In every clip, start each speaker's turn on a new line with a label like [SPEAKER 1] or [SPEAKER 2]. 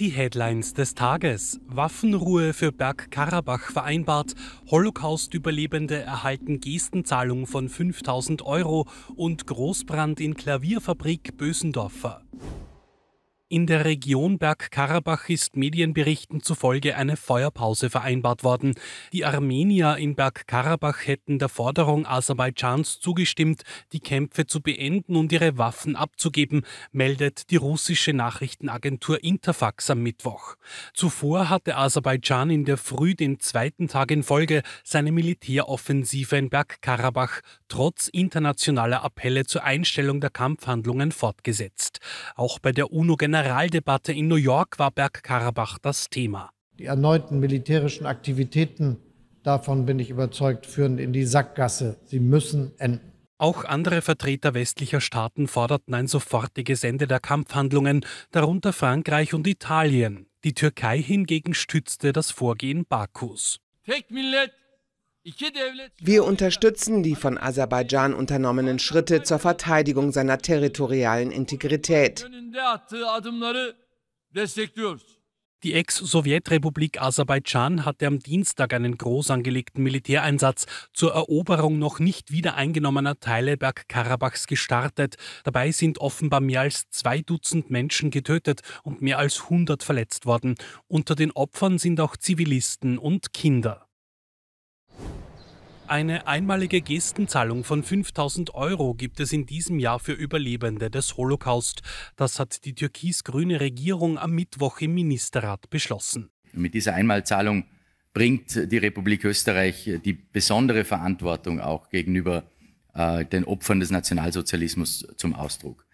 [SPEAKER 1] Die Headlines des Tages. Waffenruhe für Bergkarabach vereinbart. Holocaust-Überlebende erhalten Gestenzahlung von 5000 Euro und Großbrand in Klavierfabrik Bösendorfer. In der Region Bergkarabach ist Medienberichten zufolge eine Feuerpause vereinbart worden. Die Armenier in Bergkarabach hätten der Forderung Aserbaidschans zugestimmt, die Kämpfe zu beenden und ihre Waffen abzugeben, meldet die russische Nachrichtenagentur Interfax am Mittwoch. Zuvor hatte Aserbaidschan in der Früh den zweiten Tag in Folge seine Militäroffensive in Bergkarabach trotz internationaler Appelle zur Einstellung der Kampfhandlungen fortgesetzt. Auch bei der UNO Generaldebatte in New York war Bergkarabach das Thema.
[SPEAKER 2] Die erneuten militärischen Aktivitäten, davon bin ich überzeugt, führen in die Sackgasse. Sie müssen enden.
[SPEAKER 1] Auch andere Vertreter westlicher Staaten forderten ein sofortiges Ende der Kampfhandlungen, darunter Frankreich und Italien. Die Türkei hingegen stützte das Vorgehen Bakus.
[SPEAKER 2] Take me let
[SPEAKER 1] wir unterstützen die von Aserbaidschan unternommenen Schritte zur Verteidigung seiner territorialen Integrität. Die Ex-Sowjetrepublik Aserbaidschan hatte am Dienstag einen groß angelegten Militäreinsatz zur Eroberung noch nicht wieder eingenommener Teile Bergkarabachs gestartet. Dabei sind offenbar mehr als zwei Dutzend Menschen getötet und mehr als 100 verletzt worden. Unter den Opfern sind auch Zivilisten und Kinder. Eine einmalige Gestenzahlung von 5000 Euro gibt es in diesem Jahr für Überlebende des Holocaust. Das hat die türkis-grüne Regierung am Mittwoch im Ministerrat beschlossen.
[SPEAKER 2] Mit dieser Einmalzahlung bringt die Republik Österreich die besondere Verantwortung auch gegenüber äh, den Opfern des Nationalsozialismus zum Ausdruck.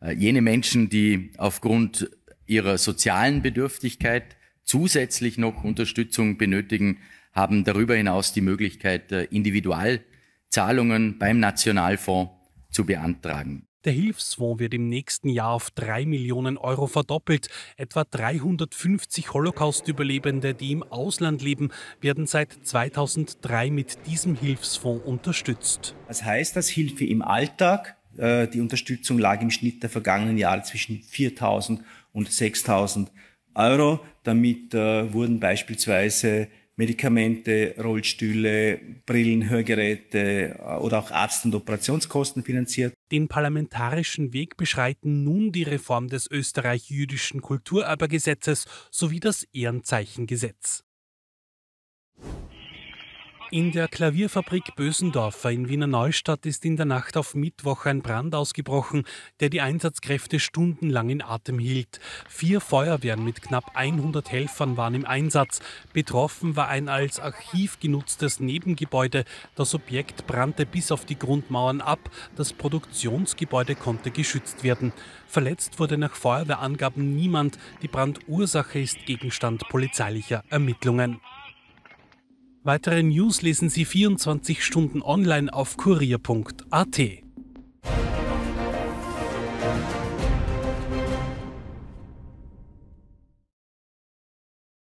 [SPEAKER 2] Äh, jene Menschen, die aufgrund ihrer sozialen Bedürftigkeit zusätzlich noch Unterstützung benötigen, haben darüber hinaus die Möglichkeit, äh, Individualzahlungen beim Nationalfonds zu beantragen.
[SPEAKER 1] Der Hilfsfonds wird im nächsten Jahr auf 3 Millionen Euro verdoppelt. Etwa 350 Holocaust-Überlebende, die im Ausland leben, werden seit 2003 mit diesem Hilfsfonds unterstützt. Das heißt, dass Hilfe im Alltag, äh, die Unterstützung lag im Schnitt der vergangenen Jahre zwischen 4.000 und 6.000 Euro. Damit äh, wurden beispielsweise Medikamente, Rollstühle, Brillen, Hörgeräte äh, oder auch Arzt- und Operationskosten finanziert. Den parlamentarischen Weg beschreiten nun die Reform des österreich-jüdischen Kulturerbergesetzes sowie das Ehrenzeichengesetz. In der Klavierfabrik Bösendorfer in Wiener Neustadt ist in der Nacht auf Mittwoch ein Brand ausgebrochen, der die Einsatzkräfte stundenlang in Atem hielt. Vier Feuerwehren mit knapp 100 Helfern waren im Einsatz. Betroffen war ein als Archiv genutztes Nebengebäude. Das Objekt brannte bis auf die Grundmauern ab. Das Produktionsgebäude konnte geschützt werden. Verletzt wurde nach Feuerwehrangaben niemand. Die Brandursache ist Gegenstand polizeilicher Ermittlungen. Weitere News lesen Sie 24 Stunden online auf kurier.at.